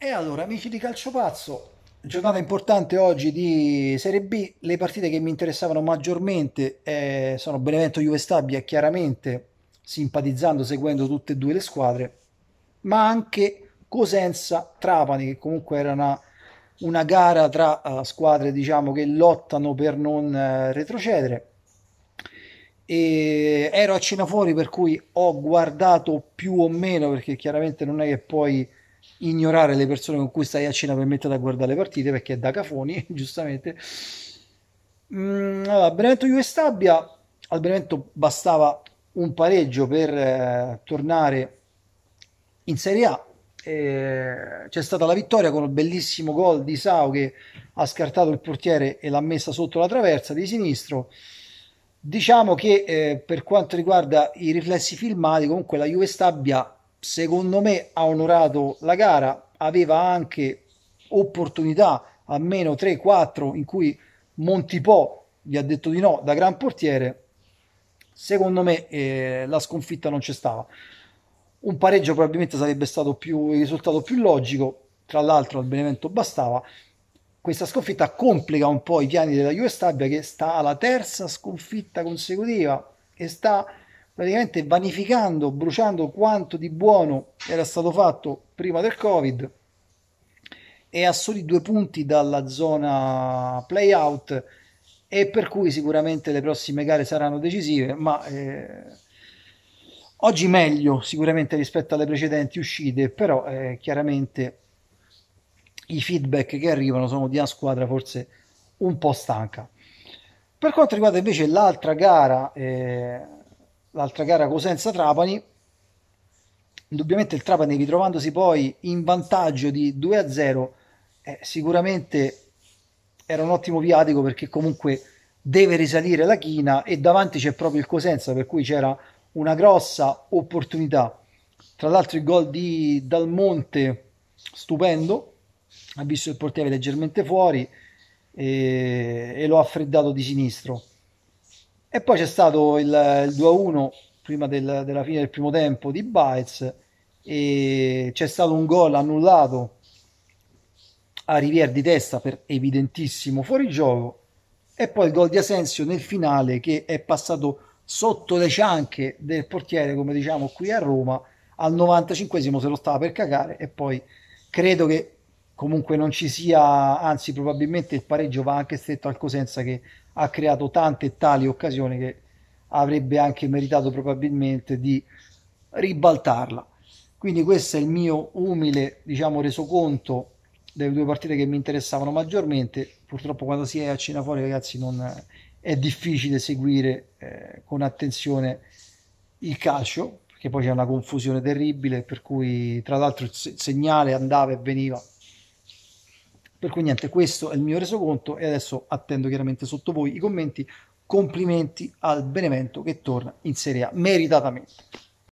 E allora, amici di Calcio Pazzo, giornata importante oggi di Serie B. Le partite che mi interessavano maggiormente eh, sono Benevento Juve Stabia, chiaramente simpatizzando, seguendo tutte e due le squadre, ma anche Cosenza Trapani, che comunque era una, una gara tra uh, squadre diciamo, che lottano per non uh, retrocedere. E ero a cena fuori, per cui ho guardato più o meno, perché chiaramente non è che poi ignorare le persone con cui stai a cena per mettere a guardare le partite perché è da cafoni, giustamente. Mm, allora, Benevento Juve Stabia, al Benevento bastava un pareggio per eh, tornare in Serie A. Eh, c'è stata la vittoria con un bellissimo gol di Sao che ha scartato il portiere e l'ha messa sotto la traversa di sinistro. Diciamo che eh, per quanto riguarda i riflessi filmati, comunque la Juve Stabia secondo me ha onorato la gara, aveva anche opportunità, almeno 3-4, in cui Montipò gli ha detto di no da gran portiere, secondo me eh, la sconfitta non c'è stava. Un pareggio probabilmente sarebbe stato più, il risultato più logico, tra l'altro al Benevento bastava. Questa sconfitta complica un po' i piani della Juve Stabia che sta alla terza sconfitta consecutiva e sta praticamente vanificando, bruciando quanto di buono era stato fatto prima del Covid e a soli due punti dalla zona playout e per cui sicuramente le prossime gare saranno decisive, ma eh, oggi meglio sicuramente rispetto alle precedenti uscite, però eh, chiaramente i feedback che arrivano sono di una squadra forse un po' stanca. Per quanto riguarda invece l'altra gara, eh, l'altra gara Cosenza-Trapani. Indubbiamente il Trapani, ritrovandosi poi in vantaggio di 2-0, eh, sicuramente era un ottimo viatico perché comunque deve risalire la china e davanti c'è proprio il Cosenza, per cui c'era una grossa opportunità. Tra l'altro il gol di Dalmonte, stupendo, ha visto il portiere leggermente fuori e, eh, e lo ha freddato di sinistro. E poi c'è stato il, il 2-1 prima del, della fine del primo tempo di Baez e c'è stato un gol annullato a Rivier di testa per evidentissimo fuorigioco e poi il gol di Asensio nel finale che è passato sotto le cianche del portiere come diciamo qui a Roma al 95 se lo stava per cagare e poi credo che comunque non ci sia, anzi probabilmente il pareggio va anche stretto al Cosenza che ha creato tante e tali occasioni che avrebbe anche meritato probabilmente di ribaltarla. Quindi questo è il mio umile, diciamo, resoconto delle due partite che mi interessavano maggiormente. Purtroppo quando si è a cena fuori, ragazzi, non è difficile seguire eh, con attenzione il calcio, perché poi c'è una confusione terribile, per cui tra l'altro il segnale andava e veniva per cui niente, questo è il mio resoconto e adesso attendo chiaramente sotto voi i commenti. Complimenti al Benevento che torna in Serie A meritatamente.